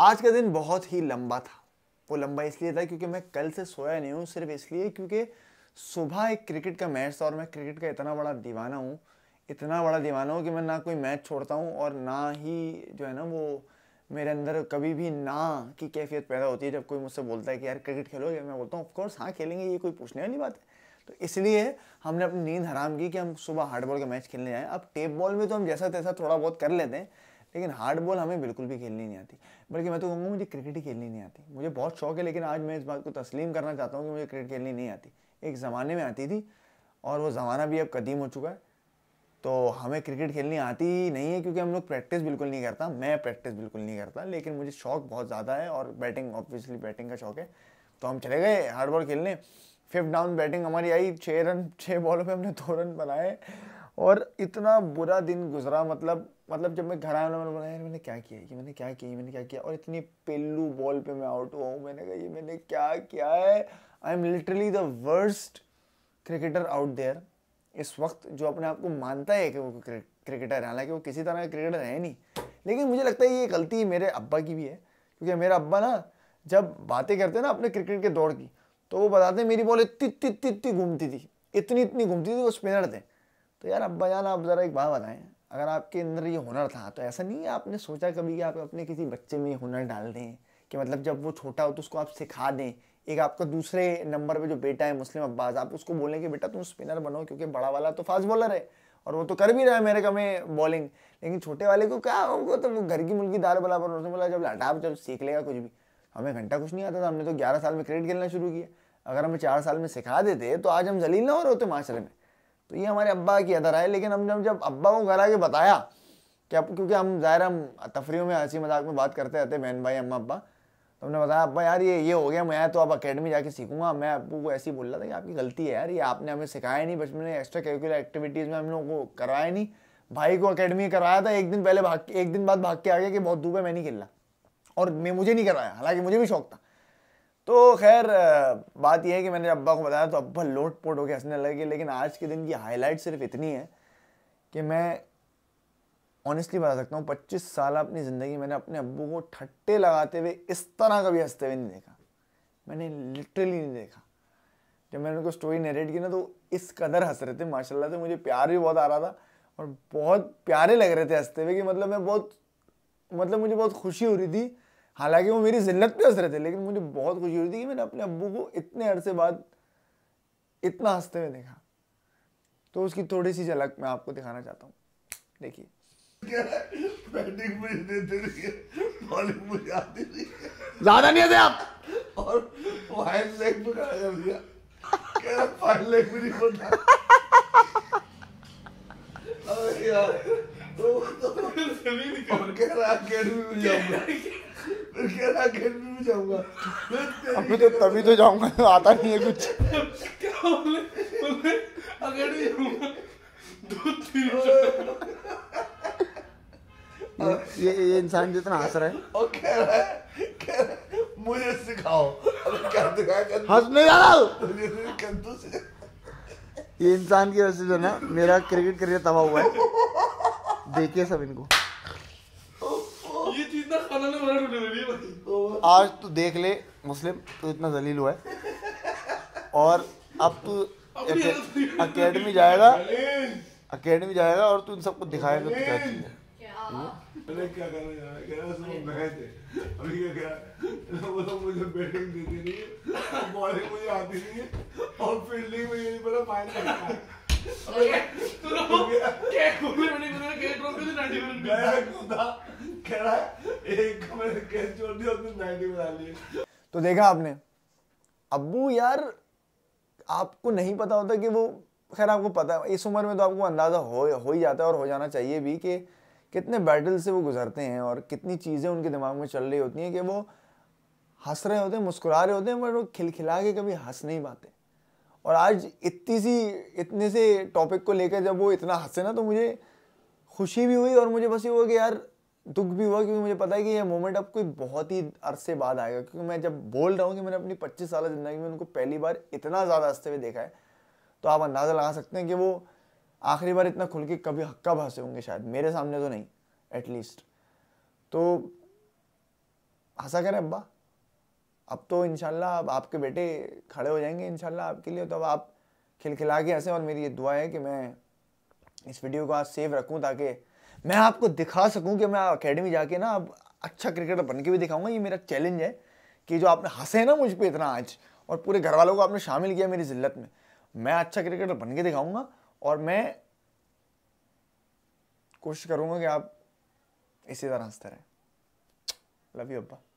आज का दिन बहुत ही लंबा था वो लंबा इसलिए था क्योंकि मैं कल से सोया नहीं हूँ सिर्फ इसलिए क्योंकि सुबह एक क्रिकेट का मैच था और मैं क्रिकेट का इतना बड़ा दीवाना हूँ इतना बड़ा दीवाना हूँ कि मैं ना कोई मैच छोड़ता हूँ और ना ही जो है ना वो मेरे अंदर कभी भी ना की कैफियत पैदा होती है जब कोई मुझसे बोलता है कि यार क्रिकेट खेलोगे मैं बोलता हूँ ऑफकोर्स हाँ खेलेंगे ये कोई पूछने वाली बात है तो इसलिए हमने अपनी नींद हराम की कि हम सुबह हार्ड बॉल का मैच खेलने जाएँ अब टेप बॉल में तो हम जैसा तैसा थोड़ा बहुत कर लेते हैं लेकिन हार्ड बॉल हमें बिल्कुल भी खेलनी नहीं आती बल्कि मैं तो कहूँगा मुझे क्रिकेट ही खेलनी नहीं आती मुझे बहुत शौक है लेकिन आज मैं इस बात को तस्लीम करना चाहता हूँ कि मुझे क्रिकेट खेलनी नहीं आती एक ज़माने में आती थी और वो ज़माना भी अब कदीम हो चुका है तो हमें क्रिकेट खेलनी आती ही नहीं है क्योंकि हम लोग प्रैक्टिस बिल्कुल नहीं करता मैं प्रैक्टिस बिल्कुल नहीं करता लेकिन मुझे शौक बहुत ज़्यादा है और बैटिंग ऑब्वियसली बैटिंग का शौक है तो हम चले गए हार्ड बॉल खेलने फिफ्थ डाउन बैटिंग हमारी आई छः रन छः बॉलों पर हमने दो रन बनाए और इतना बुरा दिन गुजरा मतलब मतलब जब मैं घर आया मैंने बोला यार मैंने क्या किया कि मैंने क्या किया मैंने क्या किया और इतनी पेलू बॉल पे मैं आउट हुआ हूँ मैंने कहा ये मैंने क्या किया है I am literally the worst cricketer out there इस वक्त जो अपने आप को मानता है कि वो क्रिकेटर है हालांकि वो किसी तरह का क्रिकेटर है नहीं लेकिन मुझे लगता है ये गलती मेरे अब्बा की भी है क्योंकि मेरा अब्बा ना जब बातें करते ना अपने क्रिकेट के दौड़ की तो वो बताते मेरी बॉल इतनी इतनी इतनी घूमती थी इतनी इतनी घूमती थी वो स्पिनर थे तो यार अब्बा जान आप ज़रा एक बात बताएं अगर आपके अंदर ये हुनर था तो ऐसा नहीं है आपने सोचा कभी कि आप अपने किसी बच्चे में हुनर डाल दें कि मतलब जब वो छोटा हो तो उसको आप सिखा दें एक आपका दूसरे नंबर पे जो बेटा है मुस्लिम अब्बास आप उसको बोलें कि बेटा तुम स्पिनर बनो क्योंकि बड़ा वाला तो फास्ट बॉलर है और वो तो कर भी रहा है मेरे कमें बॉलिंग लेकिन छोटे वाले को क्या वो तो वो घर की मुल्की दाल बराबर उसने बोला जब लटा जब सीख लेगा कुछ भी हमें घंटा कुछ नहीं आता था हमने तो ग्यारह साल में क्रिकेट खेलना शुरू किया अगर हमें चार साल में सिखा देते तो आज हम जलील ना हो रहे होते माशरे में तो ये हमारे अब्बा की अदर है लेकिन हमने जब अब्बा को घर आके बताया कि अब क्योंकि हम ज़ाहिर हम तफरी में हंसी मजाक में बात करते रहते बहन भाई अम्मा अब्बा तो हमने बताया अब्बा यार ये ये हो गया मैं तो अब अकेडमी जाके सीखूंगा मैं आपको को ऐसे ही बोल रहा था कि आपकी गलती है यार ये आपने हमें सिखाया नहीं बचपन में एक्स्ट्रा करिकुलर एक्टिविटीज़ में हम लोगों को करवाया नहीं भाई को अकेडमी करवाया था एक दिन पहले भाग एक दिन बाद भाग के आ गया कि बहुत दूर है मैं नहीं खेलना और मैं मुझे नहीं करवाया हालांकि मुझे भी शौक था तो खैर बात यह है कि मैंने अब्बा को बताया तो अब्बा लोट पोट होकर हंसने लगे लेकिन आज के दिन की हाईलाइट सिर्फ इतनी है कि मैं ऑनेस्टली बता सकता हूँ पच्चीस साल अपनी ज़िंदगी मैंने अपने अब्बू को ठट्टे लगाते हुए इस तरह कभी हंसते हुए नहीं देखा मैंने लिटरली नहीं देखा जब मैंने उनको स्टोरी नरेट की ना तो इस कदर हंस रहे थे माशाल्लाह से मुझे प्यार भी बहुत आ रहा था और बहुत प्यारे लग रहे थे हंसते हुए कि मतलब मैं बहुत मतलब मुझे बहुत खुशी हो रही थी हालांकि वो मेरी जिल्लत पे हंस रहे थे लेकिन मुझे बहुत खुशी हुई थी कि मैंने अपने अबू को इतने अरसे बाद इतना हंसते हुए देखा तो उसकी थोड़ी सी झलक मैं आपको दिखाना चाहता हूँ देखिए ज्यादा नहीं आते आप तो तो- और कह रहा अकेडमी में जाऊंगा अभी तो तभी तो जाऊंगा आता नहीं है कुछ ये ये इंसान जितना हंस रहा है और कह रहा है कह रहा है मुझे सिखाओ अगर क्या हंसने कंतु से ये इंसान की वजह से जो ना मेरा क्रिकेट करियर तबाह हुआ है देखिए सब इनको तो आज तू देख ले मुस्लिम तू इतना जलील हुआ है और अब तू अकेडमी जाएगा अकेडमी जाएगा और तू इन सबको दिखाएगा तो क्या चीज़ है हम्म? अरे क्या करना यार कह रहा सब बहस है अभी क्या कह वो तो मुझे बैटिंग देती नहीं है बॉलिंग मुझे आती नहीं है और फील्डिंग में ये नहीं पता है अबे तू लोग तो क्या कोई मैंने कहा क्या ड्रॉप कर दी तो देखा आपने अबू यार आपको नहीं पता होता कि वो खैर आपको पता है इस उम्र में तो आपको अंदाज़ा हो हो ही जाता है और हो जाना चाहिए भी कि कितने बैटल से वो गुजरते हैं और कितनी चीज़ें उनके दिमाग में चल रही होती हैं कि वो हंस रहे होते हैं मुस्कुरा रहे होते हैं पर वो खिलखिला के कभी हंस नहीं पाते और आज इतनी सी इतने से टॉपिक को लेकर जब वो इतना हंसे ना तो मुझे खुशी भी हुई और मुझे बस ये हुआ कि यार दुख भी हुआ क्योंकि मुझे पता है कि ये मोमेंट अब कोई बहुत ही अरसे बाद आएगा क्योंकि मैं जब बोल रहा हूँ कि मैंने अपनी पच्चीस साल ज़िंदगी में उनको पहली बार इतना ज़्यादा हंसते हुए देखा है तो आप अंदाज़ा लगा सकते हैं कि वो आखिरी बार इतना खुल के कभी हक्का भाषे होंगे शायद मेरे सामने तो नहीं एटलीस्ट तो हंसा करें अब्बा अब तो इनशाला अब आपके बेटे खड़े हो जाएंगे इनशाला आपके लिए तो अब आप खिलखिला के हंसें और मेरी ये दुआ है कि मैं इस वीडियो को आज सेव रखूँ ताकि मैं आपको दिखा सकूं कि मैं अकेडमी जाके ना अब अच्छा क्रिकेटर बन के भी दिखाऊंगा ये मेरा चैलेंज है कि जो आपने हंसे ना मुझ पर इतना आज और पूरे घर वालों को आपने शामिल किया मेरी जिल्लत में मैं अच्छा क्रिकेटर बन के दिखाऊंगा और मैं कोशिश करूंगा कि आप इसी तरह हंसते रहें लव यू अब्बा